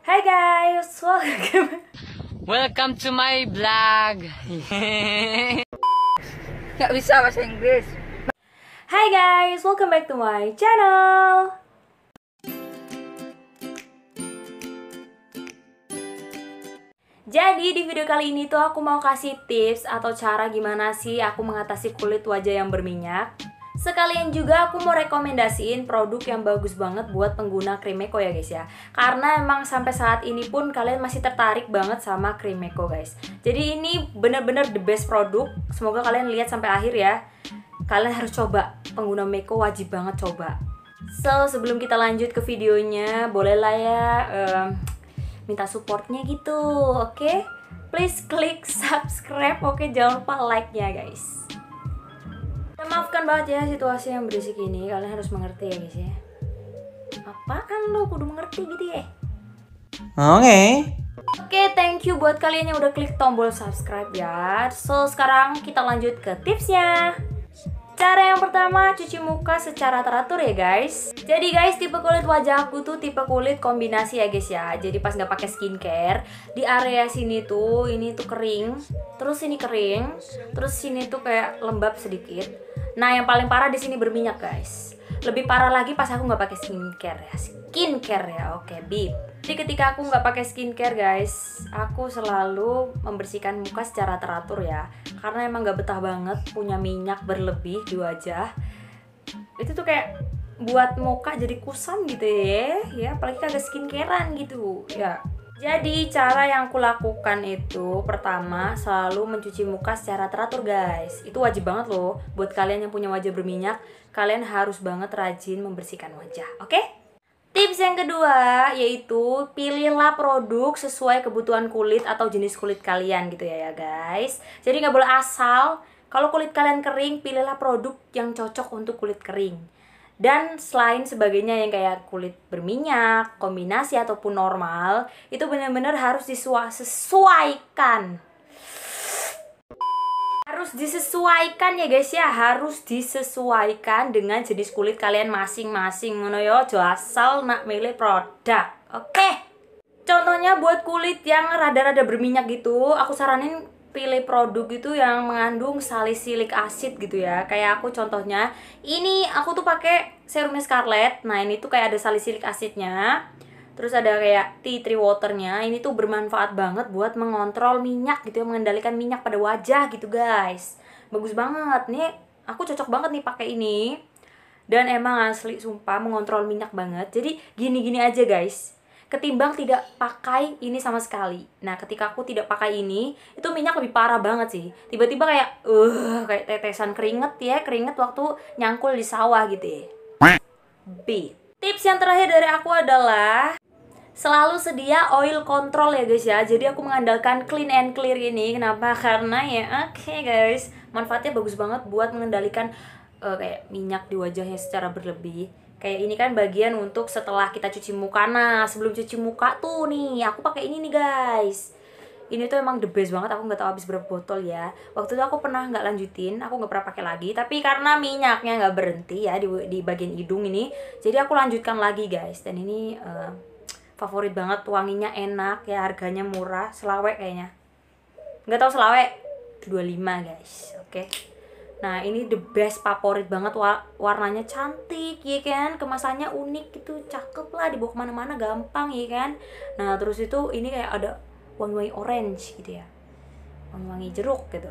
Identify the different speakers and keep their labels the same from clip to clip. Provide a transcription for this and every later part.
Speaker 1: Hai guys, welcome. Welcome to my vlog. Gak bisa bahasa Inggris. Hi guys, welcome back to my channel. Jadi di video kali ini tuh aku mau kasih tips atau cara gimana sih aku mengatasi kulit wajah yang berminyak Sekalian juga aku mau rekomendasiin produk yang bagus banget buat pengguna Krimeko ya guys ya. Karena emang sampai saat ini pun kalian masih tertarik banget sama Krimeko guys. Jadi ini bener-bener the best produk. Semoga kalian lihat sampai akhir ya. Kalian harus coba. Pengguna Meko wajib banget coba. So sebelum kita lanjut ke videonya, bolehlah ya um, minta supportnya gitu, oke? Okay? Please klik subscribe, oke? Okay? Jangan lupa like-nya guys ya, maafkan banget ya situasi yang berisik ini kalian harus mengerti ya guys ya apaan lo kudu mengerti gitu ya oke okay. Oke, okay, thank you buat kalian yang udah klik tombol subscribe ya. So, sekarang kita lanjut ke tipsnya. Cara yang pertama, cuci muka secara teratur ya guys. Jadi guys, tipe kulit wajah aku tuh tipe kulit kombinasi ya guys ya. Jadi pas nggak pakai skincare, di area sini tuh ini tuh kering, terus ini kering, terus sini tuh kayak lembab sedikit. Nah, yang paling parah di sini berminyak guys lebih parah lagi pas aku nggak pakai skincare ya skincare ya oke okay, bib jadi ketika aku nggak pakai skincare guys aku selalu membersihkan muka secara teratur ya karena emang nggak betah banget punya minyak berlebih di wajah itu tuh kayak buat muka jadi kusam gitu ya ya apalagi kagak skincarean gitu ya jadi cara yang kulakukan itu pertama selalu mencuci muka secara teratur guys. Itu wajib banget loh buat kalian yang punya wajah berminyak, kalian harus banget rajin membersihkan wajah. Oke? Okay? Tips yang kedua yaitu pilihlah produk sesuai kebutuhan kulit atau jenis kulit kalian gitu ya ya guys. Jadi nggak boleh asal kalau kulit kalian kering, pilihlah produk yang cocok untuk kulit kering dan selain sebagainya yang kayak kulit berminyak, kombinasi ataupun normal, itu benar-benar harus disesuaikan. Harus disesuaikan ya guys ya, harus disesuaikan dengan jenis kulit kalian masing-masing ngono yo, asal nak milih produk. Oke. Okay. Contohnya buat kulit yang rada-rada berminyak gitu, aku saranin pilih produk itu yang mengandung salicylic acid gitu ya kayak aku contohnya ini aku tuh pakai serumnya Scarlett nah ini tuh kayak ada salicylic acidnya terus ada kayak tea tree waternya ini tuh bermanfaat banget buat mengontrol minyak gitu ya mengendalikan minyak pada wajah gitu guys bagus banget nih aku cocok banget nih pakai ini dan emang asli sumpah mengontrol minyak banget jadi gini-gini aja guys ketimbang tidak pakai ini sama sekali. Nah, ketika aku tidak pakai ini, itu minyak lebih parah banget sih. Tiba-tiba kayak uh kayak tetesan keringet ya, keringet waktu nyangkul di sawah gitu ya. B. Tips yang terakhir dari aku adalah selalu sedia oil control ya guys ya. Jadi aku mengandalkan clean and clear ini. Kenapa? Karena ya oke okay guys, manfaatnya bagus banget buat mengendalikan uh, kayak minyak di wajahnya secara berlebih kayak ini kan bagian untuk setelah kita cuci muka nah sebelum cuci muka tuh nih aku pakai ini nih guys ini tuh emang the best banget aku nggak tahu habis berapa botol ya waktu itu aku pernah nggak lanjutin aku nggak pernah pakai lagi tapi karena minyaknya nggak berhenti ya di, di bagian hidung ini jadi aku lanjutkan lagi guys dan ini uh, favorit banget wanginya enak ya harganya murah selawek kayaknya nggak tahu selawek 25 guys oke okay. Nah ini the best favorit banget War warnanya cantik ya kan kemasannya unik gitu cakep lah dibawa kemana-mana gampang ya kan Nah terus itu ini kayak ada wangi-wangi orange gitu ya wangi-wangi jeruk gitu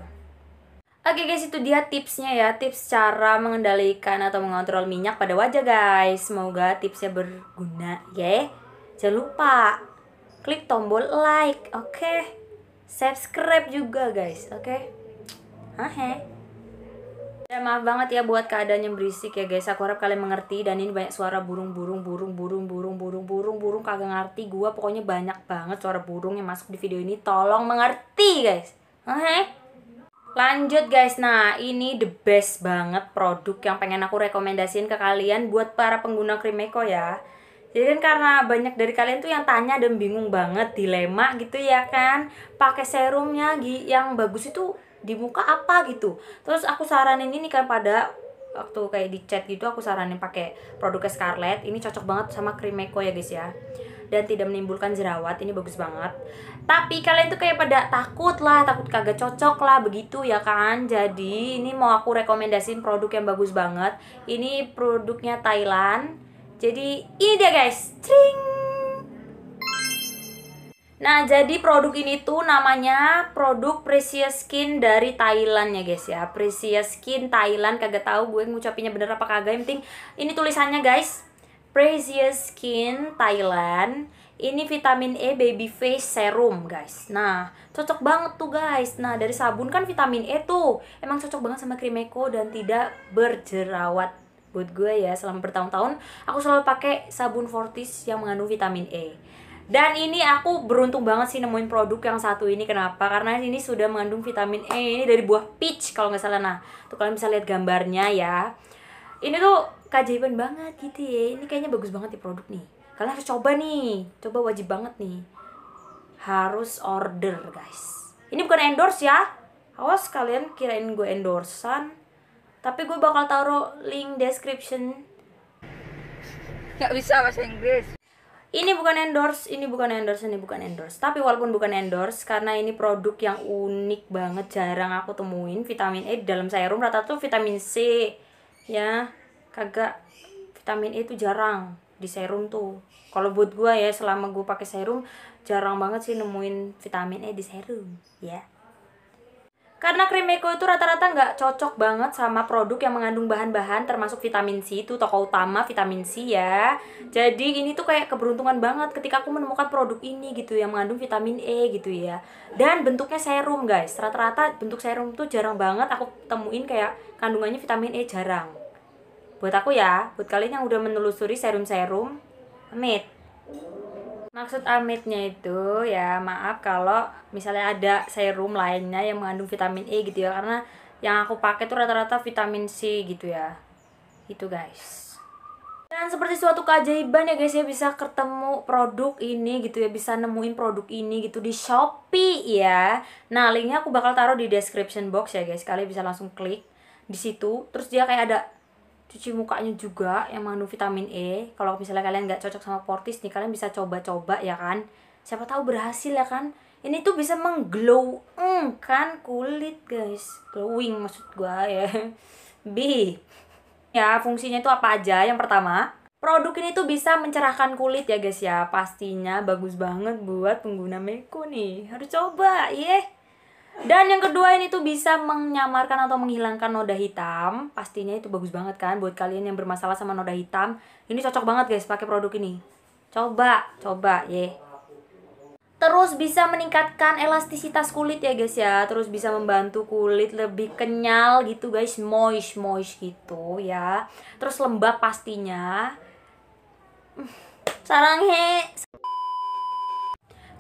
Speaker 1: Oke guys itu dia tipsnya ya tips cara mengendalikan atau mengontrol minyak pada wajah guys Semoga tipsnya berguna ya Jangan lupa klik tombol like oke okay? Subscribe juga guys oke okay? Okay ya maaf banget ya buat keadaan yang berisik ya guys. Aku harap kalian mengerti dan ini banyak suara burung-burung burung-burung burung-burung burung-burung kagak ngerti gue pokoknya banyak banget suara burung yang masuk di video ini. Tolong mengerti guys. Oke. Lanjut guys. Nah, ini the best banget produk yang pengen aku rekomendasiin ke kalian buat para pengguna Krimeko ya. Jadi kan karena banyak dari kalian tuh yang tanya dan bingung banget dilema gitu ya kan. Pakai serumnya yang bagus itu di muka apa gitu terus aku saranin ini kan pada waktu kayak di chat gitu aku saranin pakai produknya Scarlett ini cocok banget sama krim Meko ya guys ya dan tidak menimbulkan jerawat ini bagus banget tapi kalian tuh kayak pada takut lah takut kagak cocok lah begitu ya kan jadi ini mau aku rekomendasiin produk yang bagus banget ini produknya Thailand jadi ini dia guys string Nah, jadi produk ini tuh namanya produk Precious Skin dari Thailand ya guys ya. Precious Skin Thailand kagak tahu gue ngucapinnya bener apa kagak. Yang penting ini tulisannya guys. Precious Skin Thailand. Ini vitamin E baby face serum guys. Nah, cocok banget tuh guys. Nah, dari sabun kan vitamin E tuh. Emang cocok banget sama krim Eko dan tidak berjerawat buat gue ya selama bertahun-tahun aku selalu pakai sabun Fortis yang mengandung vitamin E dan ini aku beruntung banget sih nemuin produk yang satu ini kenapa? Karena ini sudah mengandung vitamin E. Ini dari buah peach kalau nggak salah. Nah, tuh kalian bisa lihat gambarnya ya. Ini tuh kajian banget gitu ya. Ini kayaknya bagus banget nih produk nih. Kalian harus coba nih. Coba wajib banget nih. Harus order, guys. Ini bukan endorse ya. Awas kalian kirain gue endorsan, Tapi gue bakal taruh link description. Gak bisa bahasa Inggris ini bukan endorse, ini bukan endorse, ini bukan endorse. Tapi walaupun bukan endorse, karena ini produk yang unik banget, jarang aku temuin vitamin E dalam serum rata tuh vitamin C, ya kagak vitamin E itu jarang di serum tuh. Kalau buat gue ya, selama gue pakai serum, jarang banget sih nemuin vitamin E di serum, ya. Karena krim Meiko itu rata-rata nggak cocok banget sama produk yang mengandung bahan-bahan termasuk vitamin C itu tokoh utama vitamin C ya. Jadi ini tuh kayak keberuntungan banget ketika aku menemukan produk ini gitu yang mengandung vitamin E gitu ya. Dan bentuknya serum guys. Rata-rata bentuk serum tuh jarang banget aku temuin kayak kandungannya vitamin E jarang. Buat aku ya, buat kalian yang udah menelusuri serum-serum, amit. Maksud amitnya itu ya maaf kalau misalnya ada serum lainnya yang mengandung vitamin E gitu ya karena yang aku pakai tuh rata-rata vitamin C gitu ya. Itu guys. Dan seperti suatu keajaiban ya guys ya bisa ketemu produk ini gitu ya Bisa nemuin produk ini gitu di Shopee ya Nah linknya aku bakal taruh di description box ya guys Kalian bisa langsung klik di situ Terus dia kayak ada cuci mukanya juga yang mengandung vitamin E kalau misalnya kalian nggak cocok sama portis nih kalian bisa coba-coba ya kan siapa tahu berhasil ya kan ini tuh bisa mengglow mm, kan kulit guys glowing maksud gua ya B ya fungsinya itu apa aja yang pertama produk ini tuh bisa mencerahkan kulit ya guys ya pastinya bagus banget buat pengguna Makeup nih harus coba yeh iya. yeah. Dan yang kedua ini tuh bisa menyamarkan atau menghilangkan noda hitam. Pastinya itu bagus banget kan buat kalian yang bermasalah sama noda hitam. Ini cocok banget guys pakai produk ini. Coba, coba ye. Yeah. Terus bisa meningkatkan elastisitas kulit ya guys ya. Terus bisa membantu kulit lebih kenyal gitu guys, moist moist gitu ya. Terus lembab pastinya. Sarang he,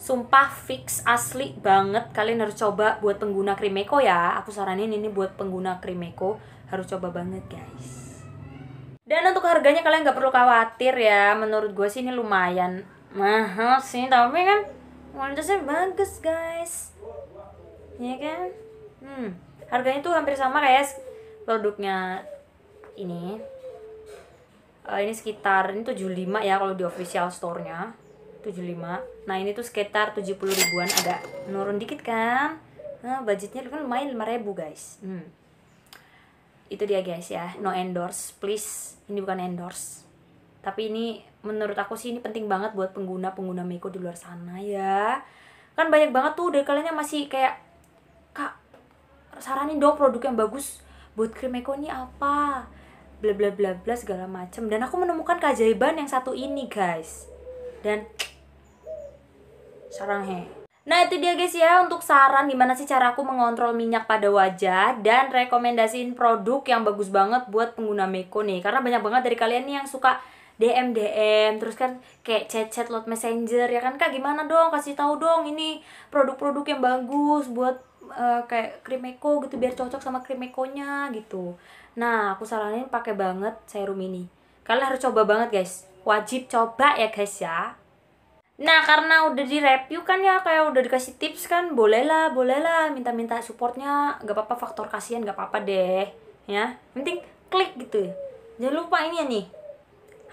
Speaker 1: sumpah fix asli banget kalian harus coba buat pengguna Krimeko ya aku saranin ini buat pengguna Krimeko harus coba banget guys dan untuk harganya kalian nggak perlu khawatir ya menurut gue sih ini lumayan mahal sih tapi kan kualitasnya bagus guys ya kan hmm harganya tuh hampir sama guys produknya ini uh, ini sekitar ini 75 ya kalau di official store-nya 75 nah ini tuh sekitar 70 ribuan agak nurun dikit kan nah, budgetnya kan lumayan 5 ribu guys hmm. itu dia guys ya no endorse please ini bukan endorse tapi ini menurut aku sih ini penting banget buat pengguna-pengguna Meko di luar sana ya kan banyak banget tuh dari kalian yang masih kayak kak saranin dong produk yang bagus buat krim Meko ini apa bla bla bla bla segala macam dan aku menemukan keajaiban yang satu ini guys dan saranghe. Nah itu dia guys ya untuk saran gimana sih cara aku mengontrol minyak pada wajah dan rekomendasiin produk yang bagus banget buat pengguna Meko nih karena banyak banget dari kalian nih yang suka DM DM terus kan kayak chat chat lot messenger ya kan kak gimana dong kasih tahu dong ini produk-produk yang bagus buat uh, kayak krim meko gitu biar cocok sama krim mekonya gitu. Nah aku saranin pakai banget serum ini. Kalian harus coba banget guys, wajib coba ya guys ya. Nah karena udah di review kan ya kayak udah dikasih tips kan bolehlah bolehlah minta-minta supportnya gak apa-apa faktor kasihan gak apa-apa deh ya penting klik gitu jangan lupa ini ya nih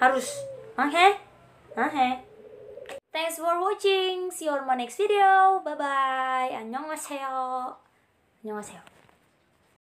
Speaker 1: harus oke oke thanks for watching see you on my next video bye bye annyeonghaseyo. Annyeonghaseyo.